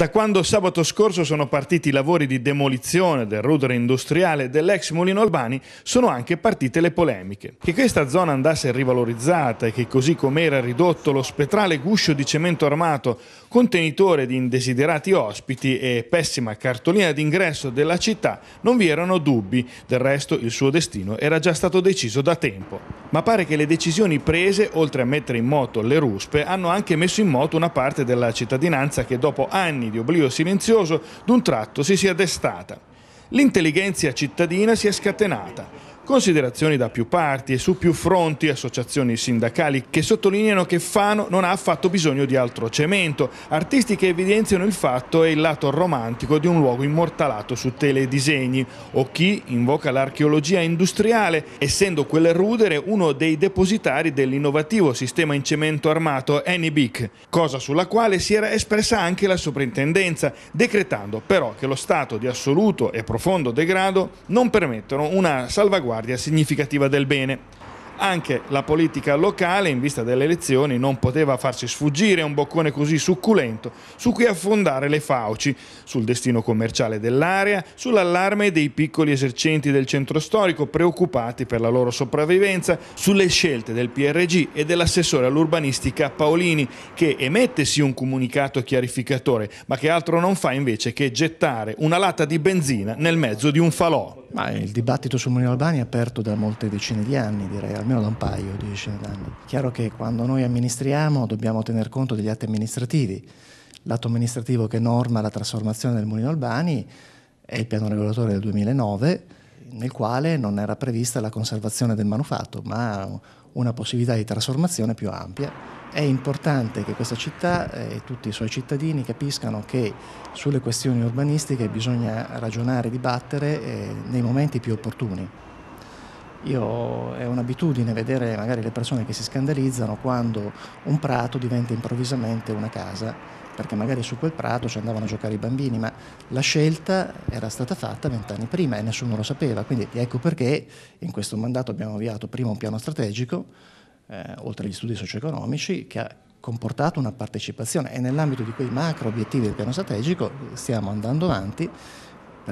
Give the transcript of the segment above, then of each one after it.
Da quando sabato scorso sono partiti i lavori di demolizione del rudere industriale dell'ex Molino Albani, sono anche partite le polemiche. Che questa zona andasse rivalorizzata e che così com'era ridotto lo spettrale guscio di cemento armato, contenitore di indesiderati ospiti e pessima cartolina d'ingresso della città, non vi erano dubbi, del resto il suo destino era già stato deciso da tempo. Ma pare che le decisioni prese, oltre a mettere in moto le ruspe, hanno anche messo in moto una parte della cittadinanza che dopo anni di oblio silenzioso, d'un tratto si sia destata. L'intelligenza cittadina si è scatenata Considerazioni da più parti e su più fronti associazioni sindacali che sottolineano che Fano non ha affatto bisogno di altro cemento, artisti che evidenziano il fatto e il lato romantico di un luogo immortalato su teledisegni o chi invoca l'archeologia industriale, essendo quel rudere uno dei depositari dell'innovativo sistema in cemento armato Enibic, cosa sulla quale si era espressa anche la soprintendenza, decretando però che lo stato di assoluto e profondo degrado non permettono una salvaguardia salvaguardia significativa del bene. Anche la politica locale, in vista delle elezioni, non poteva farci sfuggire un boccone così succulento su cui affondare le fauci, sul destino commerciale dell'area, sull'allarme dei piccoli esercenti del centro storico preoccupati per la loro sopravvivenza, sulle scelte del PRG e dell'assessore all'urbanistica Paolini, che emette sì un comunicato chiarificatore, ma che altro non fa invece che gettare una lata di benzina nel mezzo di un falò. Ma il dibattito sul Mulino Albani è aperto da molte decine di anni, direi, almeno da un paio di decine di anni. Chiaro che quando noi amministriamo dobbiamo tener conto degli atti amministrativi. L'atto amministrativo che norma la trasformazione del Mulino Albani è il piano regolatore del 2009 nel quale non era prevista la conservazione del manufatto, ma una possibilità di trasformazione più ampia. È importante che questa città e tutti i suoi cittadini capiscano che sulle questioni urbanistiche bisogna ragionare e dibattere eh, nei momenti più opportuni. Io, è un'abitudine vedere magari le persone che si scandalizzano quando un prato diventa improvvisamente una casa, perché magari su quel prato ci andavano a giocare i bambini, ma la scelta era stata fatta vent'anni prima e nessuno lo sapeva. Quindi ecco perché in questo mandato abbiamo avviato prima un piano strategico, eh, oltre agli studi socio-economici, che ha comportato una partecipazione e nell'ambito di quei macro obiettivi del piano strategico stiamo andando avanti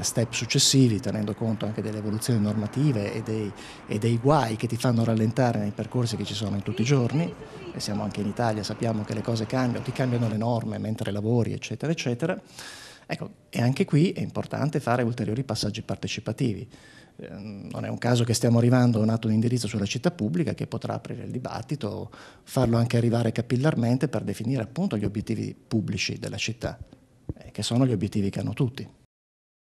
step successivi, tenendo conto anche delle evoluzioni normative e dei, e dei, guai che ti fanno rallentare nei percorsi che ci sono in tutti i giorni, e siamo anche in Italia, sappiamo che le cose cambiano, ti cambiano le norme mentre lavori, eccetera, eccetera. Ecco, e anche qui è importante fare ulteriori passaggi partecipativi. Ehm, non è un caso che stiamo arrivando a un atto di indirizzo sulla città pubblica che potrà aprire il dibattito, farlo anche arrivare capillarmente per definire appunto gli obiettivi pubblici della città, eh, che sono gli obiettivi che hanno tutti.